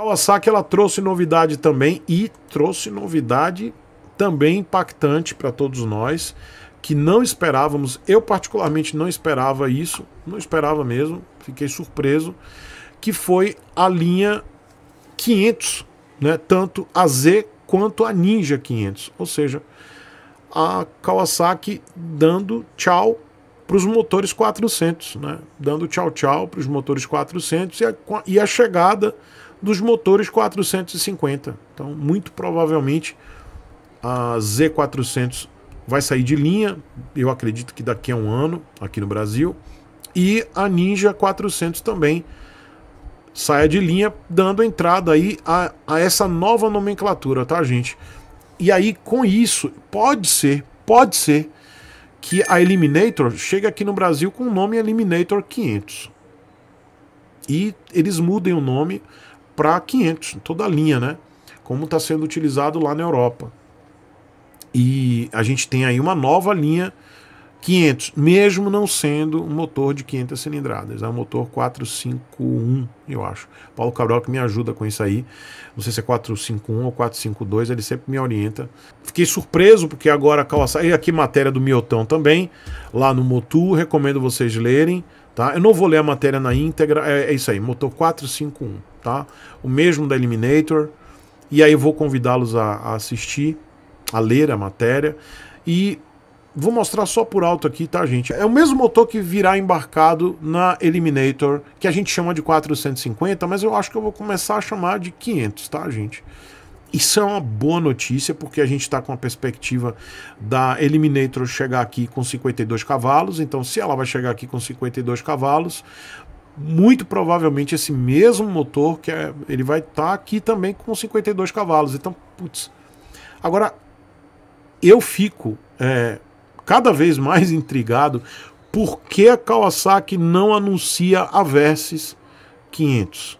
Kawasaki ela trouxe novidade também e trouxe novidade também impactante para todos nós que não esperávamos. Eu particularmente não esperava isso, não esperava mesmo, fiquei surpreso que foi a linha 500, né? Tanto a Z quanto a Ninja 500, ou seja, a Kawasaki dando tchau para os motores 400, né? Dando tchau tchau para os motores 400 e a, e a chegada dos motores 450. Então, muito provavelmente a Z400 vai sair de linha, eu acredito que daqui a um ano, aqui no Brasil, e a Ninja 400 também saia de linha, dando entrada aí a, a essa nova nomenclatura, tá, gente? E aí, com isso, pode ser, pode ser que a Eliminator chegue aqui no Brasil com o nome Eliminator 500. E eles mudem o nome para 500, toda a linha, né? Como está sendo utilizado lá na Europa. E a gente tem aí uma nova linha 500, mesmo não sendo um motor de 500 cilindradas, é um motor 451, eu acho. Paulo Cabral que me ajuda com isso aí, não sei se é 451 ou 452, ele sempre me orienta. Fiquei surpreso porque agora a Kawasaki, e aqui matéria do Miotão também, lá no Motu, recomendo vocês lerem, tá? Eu não vou ler a matéria na íntegra, é, é isso aí, motor 451 tá? O mesmo da Eliminator. E aí vou convidá-los a, a assistir, a ler a matéria. E vou mostrar só por alto aqui, tá, gente? É o mesmo motor que virá embarcado na Eliminator, que a gente chama de 450, mas eu acho que eu vou começar a chamar de 500, tá, gente? Isso é uma boa notícia, porque a gente está com a perspectiva da Eliminator chegar aqui com 52 cavalos. Então, se ela vai chegar aqui com 52 cavalos, muito provavelmente esse mesmo motor que é, ele vai estar tá aqui também com 52 cavalos. Então, putz. Agora eu fico é, cada vez mais intrigado por que a Kawasaki não anuncia a Versys 500.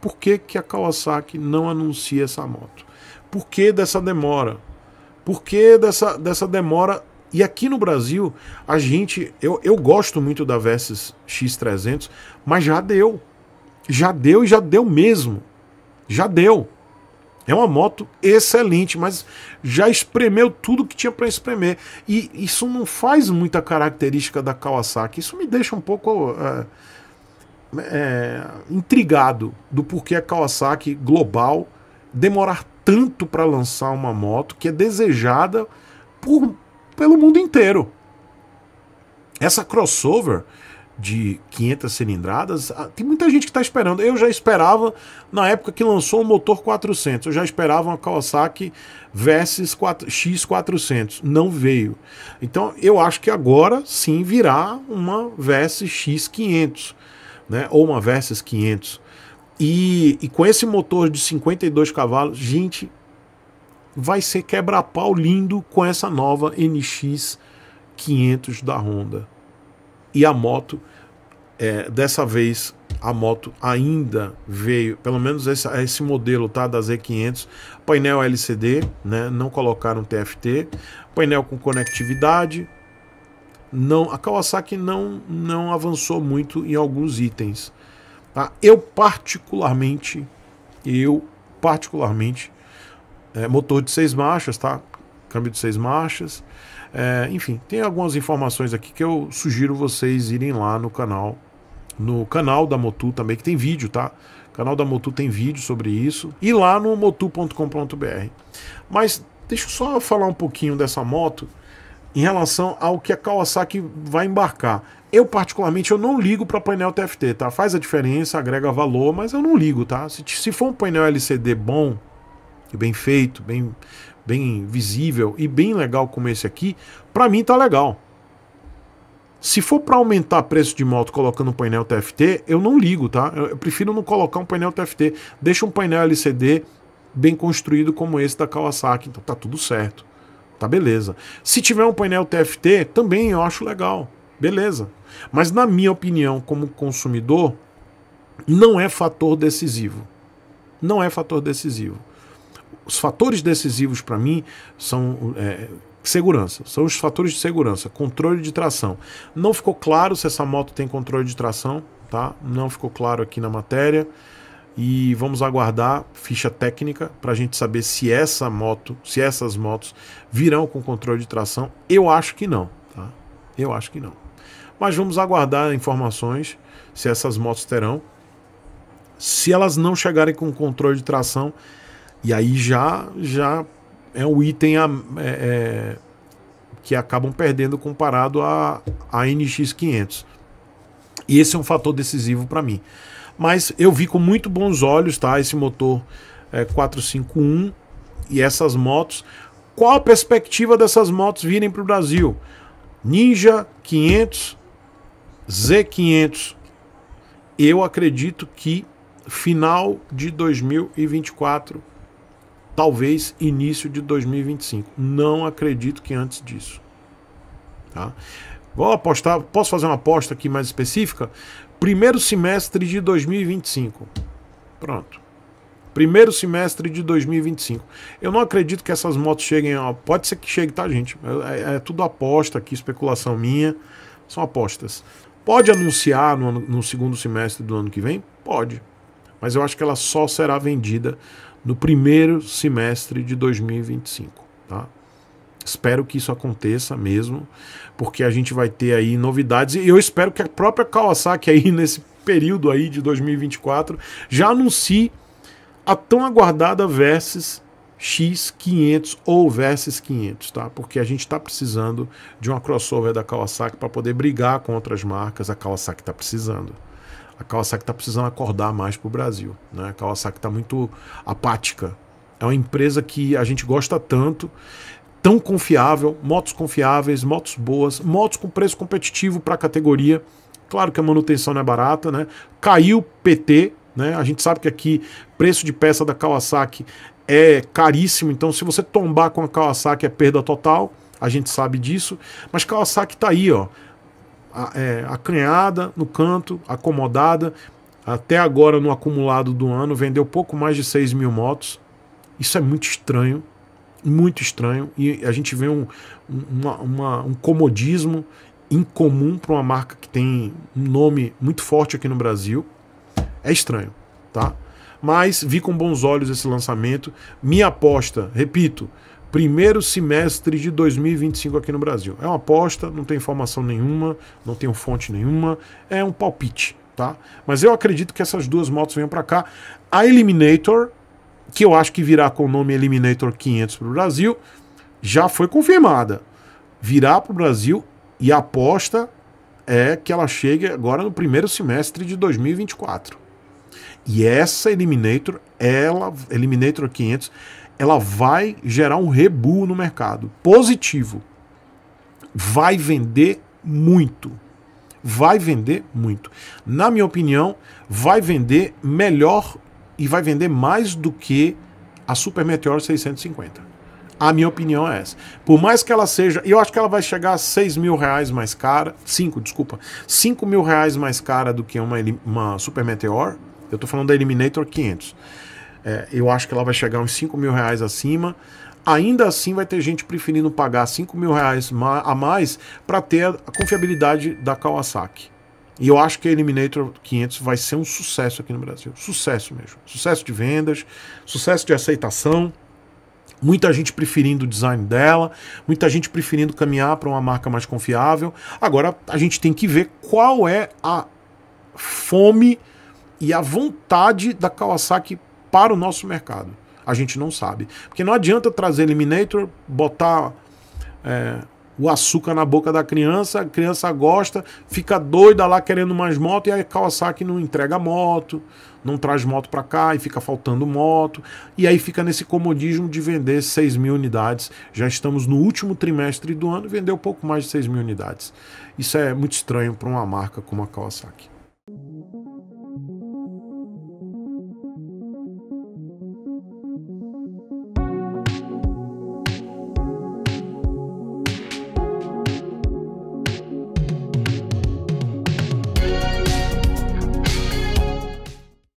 Por que, que a Kawasaki não anuncia essa moto? Por que dessa demora? Por que dessa, dessa demora e aqui no Brasil, a gente. Eu, eu gosto muito da Versys X300, mas já deu. Já deu e já deu mesmo. Já deu. É uma moto excelente, mas já espremeu tudo que tinha para espremer. E isso não faz muita característica da Kawasaki. Isso me deixa um pouco é, é, intrigado do porquê a Kawasaki global demorar tanto para lançar uma moto que é desejada por pelo mundo inteiro. Essa crossover de 500 cilindradas, ah, tem muita gente que está esperando. Eu já esperava, na época que lançou o motor 400, eu já esperava uma Kawasaki versus 4, X400. Não veio. Então eu acho que agora sim virá uma versus X500, né? ou uma versus 500. E, e com esse motor de 52 cavalos, gente, vai ser quebra-pau lindo com essa nova NX 500 da Honda. E a moto, é, dessa vez, a moto ainda veio, pelo menos esse, esse modelo tá, da Z500, painel LCD, né, não colocaram TFT, painel com conectividade, não a Kawasaki não, não avançou muito em alguns itens. Tá? Eu particularmente, eu particularmente é, motor de seis marchas, tá? Câmbio de seis marchas. É, enfim, tem algumas informações aqui que eu sugiro vocês irem lá no canal. No canal da Motu também, que tem vídeo, tá? O canal da Motu tem vídeo sobre isso. E lá no motu.com.br. Mas deixa eu só falar um pouquinho dessa moto em relação ao que a Kawasaki vai embarcar. Eu, particularmente, eu não ligo para painel TFT, tá? Faz a diferença, agrega valor, mas eu não ligo, tá? Se, se for um painel LCD bom, bem feito, bem, bem visível e bem legal como esse aqui, para mim tá legal. Se for para aumentar preço de moto colocando um painel TFT, eu não ligo, tá? Eu, prefiro não colocar um painel TFT. Deixa um painel LCD bem construído como esse da Kawasaki, então tá tudo certo. Tá beleza. Se tiver um painel TFT, também eu acho legal. Beleza. Mas na minha opinião, como consumidor, não é fator decisivo. Não é fator decisivo os fatores decisivos para mim são é, segurança, são os fatores de segurança, controle de tração. Não ficou claro se essa moto tem controle de tração, tá? Não ficou claro aqui na matéria. E vamos aguardar ficha técnica para a gente saber se essa moto, se essas motos virão com controle de tração. Eu acho que não, tá? Eu acho que não. Mas vamos aguardar informações se essas motos terão. Se elas não chegarem com controle de tração, e aí já, já é um item a, é, é que acabam perdendo comparado à a, a NX500. E esse é um fator decisivo para mim. Mas eu vi com muito bons olhos tá, esse motor é, 451 e essas motos. Qual a perspectiva dessas motos virem para o Brasil? Ninja 500, Z500. Eu acredito que final de 2024 talvez início de 2025. Não acredito que antes disso. Tá? Vou apostar, posso fazer uma aposta aqui mais específica? Primeiro semestre de 2025. Pronto. Primeiro semestre de 2025. Eu não acredito que essas motos cheguem. Ó, pode ser que chegue, tá, gente? É, é, é tudo aposta aqui, especulação minha. São apostas. Pode anunciar no, no segundo semestre do ano que vem? Pode. Mas eu acho que ela só será vendida no primeiro semestre de 2025. Tá? Espero que isso aconteça mesmo, porque a gente vai ter aí novidades e eu espero que a própria Kawasaki aí nesse período aí de 2024 já anuncie a tão aguardada Versys X500 ou Versys 500, tá? Porque a gente está precisando de uma crossover da Kawasaki para poder brigar com outras marcas, a Kawasaki está precisando a Kawasaki está precisando acordar mais para o Brasil. Né? A Kawasaki está muito apática. É uma empresa que a gente gosta tanto, tão confiável, motos confiáveis, motos boas, motos com preço competitivo para a categoria. Claro que a manutenção não é barata, né? Caiu PT, né? A gente sabe que aqui preço de peça da Kawasaki é caríssimo, então se você tombar com a Kawasaki é perda total. A gente sabe disso, mas Kawasaki está aí, ó é, acanhada no canto, acomodada. Até agora, no acumulado do ano, vendeu pouco mais de 6 mil motos. Isso é muito estranho, muito estranho. E a gente vê um, uma, uma, um comodismo incomum para uma marca que tem um nome muito forte aqui no Brasil. É estranho, tá? Mas vi com bons olhos esse lançamento. Minha aposta, repito, primeiro semestre de 2025 aqui no Brasil. É uma aposta, não tem informação nenhuma, não tem fonte nenhuma, é um palpite, tá? Mas eu acredito que essas duas motos venham para cá. A Eliminator, que eu acho que virá com o nome Eliminator 500 para o Brasil, já foi confirmada. Virá para o Brasil e a aposta é que ela chegue agora no primeiro semestre de 2024. E essa Eliminator, ela, Eliminator 500, ela vai gerar um rebu no mercado positivo. Vai vender muito. Vai vender muito. Na minha opinião, vai vender melhor e vai vender mais do que a Super Meteor 650. A minha opinião é essa. Por mais que ela seja, eu acho que ela vai chegar a 6 mil reais mais cara, 5, desculpa, 5 mil reais mais cara do que uma, uma Super Meteor. Eu tô falando da Eliminator 500 é, eu acho que ela vai chegar uns 5 mil reais acima. Ainda assim, vai ter gente preferindo pagar 5 mil reais a mais para ter a confiabilidade da Kawasaki. E eu acho que a Eliminator 500 vai ser um sucesso aqui no Brasil. Sucesso mesmo. Sucesso de vendas, sucesso de aceitação. Muita gente preferindo o design dela, muita gente preferindo caminhar para uma marca mais confiável. Agora a gente tem que ver qual é a fome e a vontade da Kawasaki para o nosso mercado. A gente não sabe. Porque não adianta trazer Eliminator, botar é, o açúcar na boca da criança, a criança gosta, fica doida lá querendo mais moto e a Kawasaki não entrega moto, não traz moto para cá e fica faltando moto. E aí fica nesse comodismo de vender 6 mil unidades. Já estamos no último trimestre do ano e vendeu pouco mais de 6 mil unidades. Isso é muito estranho para uma marca como a Kawasaki.